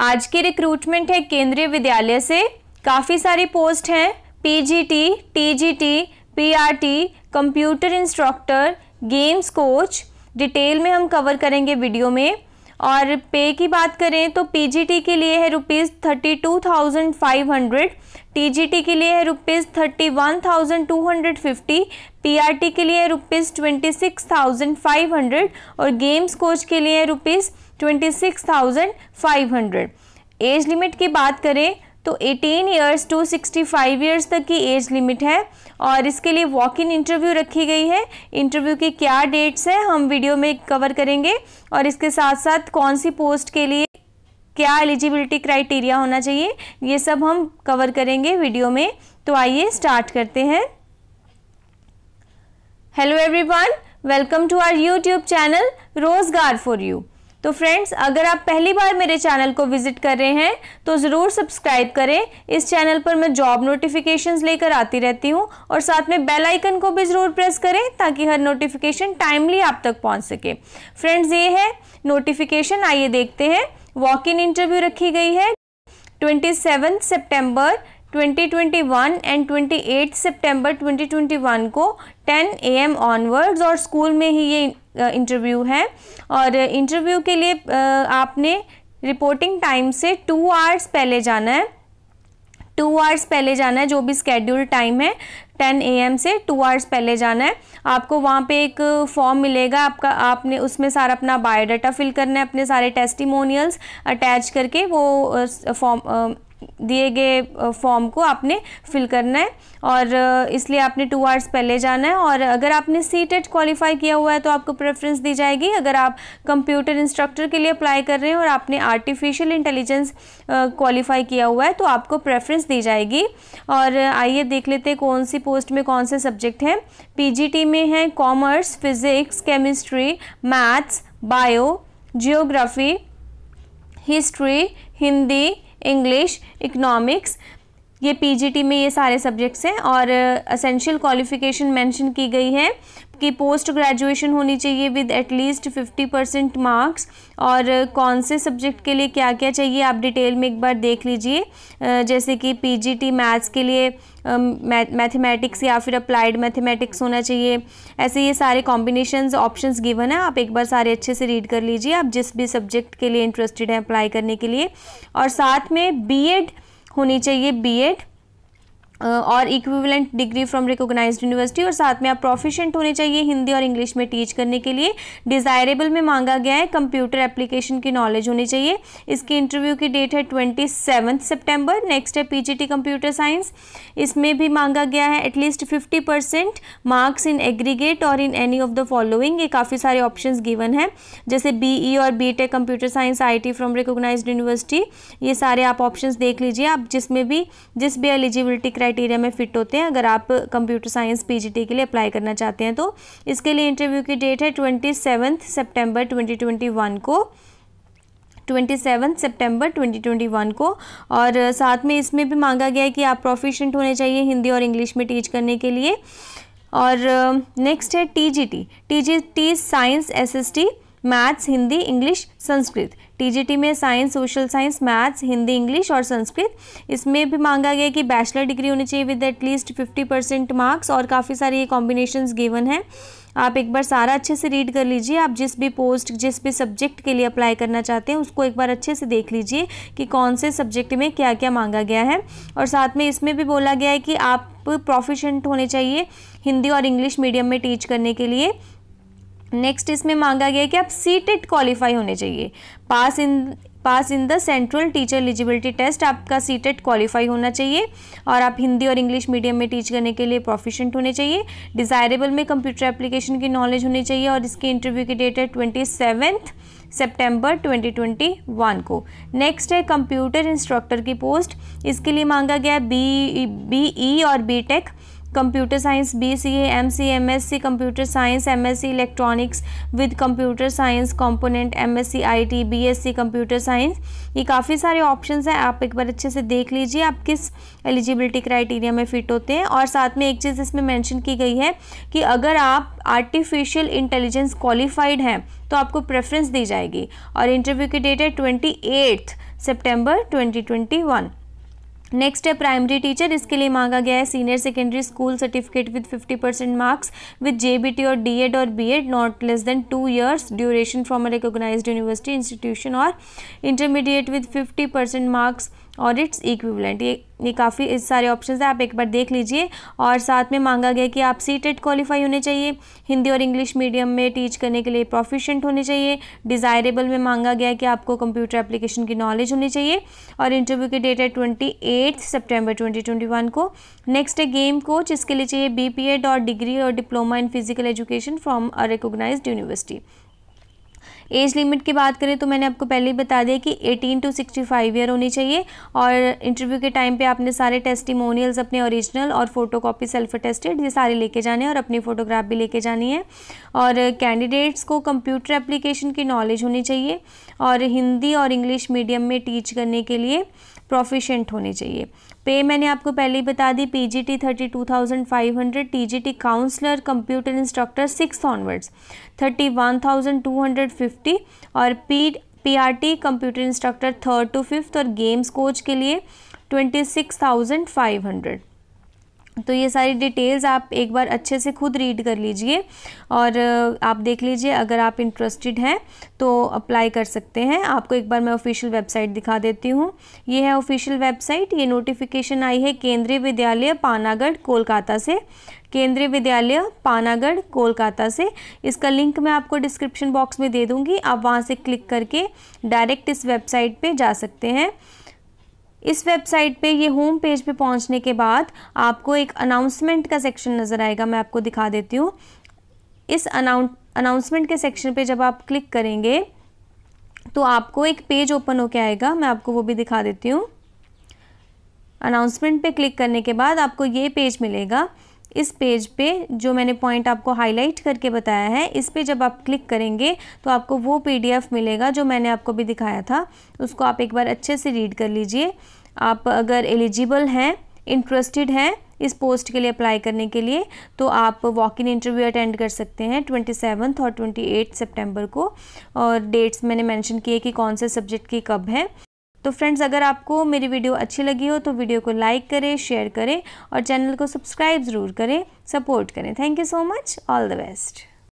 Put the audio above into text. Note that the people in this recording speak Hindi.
आज की रिक्रूटमेंट है केंद्रीय विद्यालय से काफ़ी सारी पोस्ट हैं PGT, TGT, PRT, computer instructor games coach detail में हम कवर करेंगे वीडियो में और पे की बात करें तो पीजीटी के लिए है rupees thirty two thousand five hundred TGT के लिए है rupees thirty one thousand two hundred fifty PRT के लिए rupees twenty six thousand five hundred और गेम्स कोच के लिए rupees twenty six thousand five hundred age limit की बात करें तो 18 इयर्स टू 65 इयर्स तक की एज लिमिट है और इसके लिए वॉक इन इंटरव्यू रखी गई है इंटरव्यू की क्या डेट्स हैं हम वीडियो में कवर करेंगे और इसके साथ साथ कौन सी पोस्ट के लिए क्या एलिजिबिलिटी क्राइटेरिया होना चाहिए ये सब हम कवर करेंगे वीडियो में तो आइए स्टार्ट करते हैं hello everyone welcome to our YouTube channel रोजगार फॉर यू तो फ्रेंड्स अगर आप पहली बार मेरे चैनल को विजिट कर रहे हैं तो ज़रूर सब्सक्राइब करें इस चैनल पर मैं जॉब नोटिफिकेशंस लेकर आती रहती हूँ और साथ में बेल आइकन को भी ज़रूर प्रेस करें ताकि हर नोटिफिकेशन टाइमली आप तक पहुँच सके फ्रेंड्स ये है नोटिफिकेशन आइए देखते हैं वॉक इन इंटरव्यू रखी गई है ट्वेंटी सेवन सेप्टेम्बर 2021 एंड 28 सितंबर 2021 को 10 एम ऑनवर्ड्स और स्कूल में ही ये इंटरव्यू है और इंटरव्यू के लिए आपने रिपोर्टिंग टाइम से टू आवर्स पहले जाना है टू आवर्स पहले जाना है जो भी स्केड्यूल टाइम है टेन ए एम से टू आवर्स पहले जाना है आपको वहाँ पे एक फॉर्म मिलेगा आपका आपने उसमें सारा अपना बायोडाटा फिल करना है अपने सारे टेस्टिमोनियल्स अटैच करके वो फॉर्म दिए गए फॉर्म को आपने फिल करना है और इसलिए आपने टू आवर्स पहले जाना है और अगर आपने सी टेट क्वालिफाई किया हुआ है तो आपको प्रेफरेंस दी जाएगी अगर आप कंप्यूटर इंस्ट्रक्टर के लिए अप्लाई कर रहे हैं और आपने आर्टिफिशियल इंटेलिजेंस क्वालिफाई किया हुआ है तो आपको प्रेफरेंस दी जाएगी और आइए देख लेते हैं कौन सी पोस्ट में कौन से सब्जेक्ट हैं पी में हैं commerce physics chemistry maths bio geography history Hindi English, economics, ये पीजीटी में ये सारे सब्जेक्ट्स हैं और असेंशियल क्वालिफिकेशन मेंशन की गई है कि पोस्ट ग्रेजुएशन होनी चाहिए with at least fifty percent marks और uh, कौन से सब्जेक्ट के लिए क्या क्या चाहिए आप डिटेल में एक बार देख लीजिए uh, जैसे कि पीजीटी मैथ्स के लिए मैथमेटिक्स um, या फिर अप्लाइड मैथमेटिक्स होना चाहिए ऐसे ये सारे कॉम्बिनेशन ऑप्शंस गिवन है आप एक बार सारे अच्छे से रीड कर लीजिए आप जिस भी सब्जेक्ट के लिए इंटरेस्टेड हैं अप्लाई करने के लिए और साथ में बीएड होनी चाहिए बीएड और equivalent degree from recognised university और साथ में आप प्रोफिशेंट होने चाहिए हिंदी और इंग्लिश में टीच करने के लिए डिज़ायरेबल में मांगा गया है कंप्यूटर एप्लीकेशन की नॉलेज होनी चाहिए इसकी इंटरव्यू की डेट है ट्वेंटी सेवन्थ सेप्टेम्बर नेक्स्ट है पीजीटी कंप्यूटर साइंस इसमें भी मांगा गया है at least fifty percent marks in aggregate और in any of the following ये काफ़ी सारे ऑप्शन गिवन है जैसे बी e और B computer science I from recognise university ये सारे आप ऑप्शन देख लीजिए आप जिसमें भी जिस भी एलिजिबिलिटी क्राइटेरिया क्राइटेरिया में फ़िट होते हैं अगर आप कंप्यूटर साइंस पीजीटी के लिए अप्लाई करना चाहते हैं तो इसके लिए इंटरव्यू की डेट है twenty seventh September twenty twenty को ट्वेंटी सितंबर 2021 ट्वेंटी वन को और साथ में इसमें भी मांगा गया है कि आप प्रोफिशेंट होने चाहिए हिंदी और इंग्लिश में टीच करने के लिए और नेक्स्ट है T G T T G T science S S T maths Hindi English Sanskrit TGT में science social science maths Hindi English और संस्कृत इसमें भी मांगा गया कि बैचलर डिग्री होनी चाहिए with at least fifty percent marks और काफ़ी सारे ये कॉम्बिनेशन गिवन है आप एक बार सारा अच्छे से रीड कर लीजिए आप जिस भी पोस्ट जिस भी सब्जेक्ट के लिए अप्लाई करना चाहते हैं उसको एक बार अच्छे से देख लीजिए कि कौन से सब्जेक्ट में क्या क्या मांगा गया है और साथ में इसमें भी बोला गया है कि आप प्रोफिशेंट होने चाहिए हिंदी और इंग्लिश मीडियम में टीच करने के लिए नेक्स्ट इसमें मांगा गया कि आप सी टेट क्वालिफाई होने चाहिए pass in pass in the central teacher eligibility test आपका सी टेट क्वालिफाई होना चाहिए और आप हिंदी और इंग्लिश मीडियम में टीच करने के लिए प्रोफिशेंट होने चाहिए डिज़ायरेबल में कंप्यूटर एप्लीकेशन की नॉलेज होनी चाहिए और इसकी इंटरव्यू की डेट है ट्वेंटी सेवेंथ सितंबर 2021 को नेक्स्ट है कंप्यूटर इंस्ट्रक्टर की पोस्ट इसके लिए मांगा गया बी बी ई और B tech computer science B C M C M S C computer science M S C electronics with computer science component M S C I T B S C computer science ये काफ़ी सारे ऑप्शन हैं आप एक बार अच्छे से देख लीजिए आप किस एलिजिबिलिटी क्राइटेरिया में फिट होते हैं और साथ में एक चीज़ इसमें मैंशन की गई है कि अगर आप आर्टिफिशियल इंटेलिजेंस क्वालिफाइड हैं तो आपको प्रेफरेंस दी जाएगी और इंटरव्यू की डेट है twenty eighth twenty one next है प्राइमरी टीचर इसके लिए मांगा गया है senior secondary school certificate with 50 percent marks with JBT और डीएड e और BEd not less than two years duration from a recognise university institution और इंटरमीडिएट विद 50 परसेंट मार्क्स और इट्स इक्विवेलेंट ये ये काफ़ी सारे ऑप्शन हैं आप एक बार देख लीजिए और साथ में मांगा गया कि आप सी टेट क्वालिफाई होने चाहिए हिंदी और इंग्लिश मीडियम में टीच करने के लिए प्रोफिशेंट होने चाहिए डिज़ायरेबल में मांगा गया कि आपको कंप्यूटर एप्लीकेशन की नॉलेज होनी चाहिए और इंटरव्यू की डेट है twenty eight September twenty twenty one को नेक्स्ट है गेम कोच इसके लिए चाहिए बी पी एड और डिग्री और diploma in physical education from a recognise university age limit की बात करें तो मैंने आपको पहले ही बता दिया कि 18 टू 65 ईयर होनी चाहिए और इंटरव्यू के टाइम पे आपने सारे टेस्टिमोनियल्स अपने ओरिजिनल और फोटो कॉपी सेल्फ अटेस्टेड ये सारे लेके जाने हैं और अपनी फ़ोटोग्राफ भी लेके जानी है और कैंडिडेट्स को कंप्यूटर एप्लीकेशन की नॉलेज होनी चाहिए और हिंदी और इंग्लिश मीडियम में टीच करने के लिए प्रोफिशेंट होने चाहिए पे मैंने आपको पहले ही बता दी P G T thirty two thousand five hundred T G T counsellor computer instructor six onwards thirty one thousand two hundred fifty और P P R T computer instructor third to fifth और गेम्स कोच के लिए twenty six thousand five hundred तो ये सारी डिटेल्स आप एक बार अच्छे से खुद रीड कर लीजिए और आप देख लीजिए अगर आप इंटरेस्टेड हैं तो अप्लाई कर सकते हैं आपको एक बार मैं ऑफिशियल वेबसाइट दिखा देती हूँ ये है ऑफिशियल वेबसाइट ये नोटिफिकेशन आई है केंद्रीय विद्यालय पानागढ़ कोलकाता से केंद्रीय विद्यालय पानागढ़ कोलकाता से इसका लिंक मैं आपको डिस्क्रिप्शन बॉक्स में दे दूँगी आप वहाँ से क्लिक करके डायरेक्ट इस वेबसाइट पर जा सकते हैं इस वेबसाइट पे ये होम पेज पे पहुंचने के बाद आपको एक अनाउंसमेंट का सेक्शन नज़र आएगा मैं आपको दिखा देती हूँ इस अनाउं अनाउंसमेंट के सेक्शन पे जब आप क्लिक करेंगे तो आपको एक पेज ओपन होके आएगा मैं आपको वो भी दिखा देती हूँ अनाउंसमेंट पे क्लिक करने के बाद आपको ये पेज मिलेगा इस पेज पे जो मैंने पॉइंट आपको हाईलाइट करके बताया है इस पे जब आप क्लिक करेंगे तो आपको वो पीडीएफ मिलेगा जो मैंने आपको भी दिखाया था उसको आप एक बार अच्छे से रीड कर लीजिए आप अगर एलिजिबल हैं इंटरेस्टेड हैं इस पोस्ट के लिए अप्लाई करने के लिए तो आप वॉक इन इंटरव्यू अटेंड कर सकते हैं ट्वेंटी सेवन्थ और ट्वेंटी एट सेप्टेम्बर को और डेट्स मैंने मेंशन किए कि कौन से सब्जेक्ट की कब है तो फ्रेंड्स अगर आपको मेरी वीडियो अच्छी लगी हो तो वीडियो को लाइक करें शेयर करें और चैनल को सब्सक्राइब ज़रूर करें सपोर्ट करें thank you so much all the best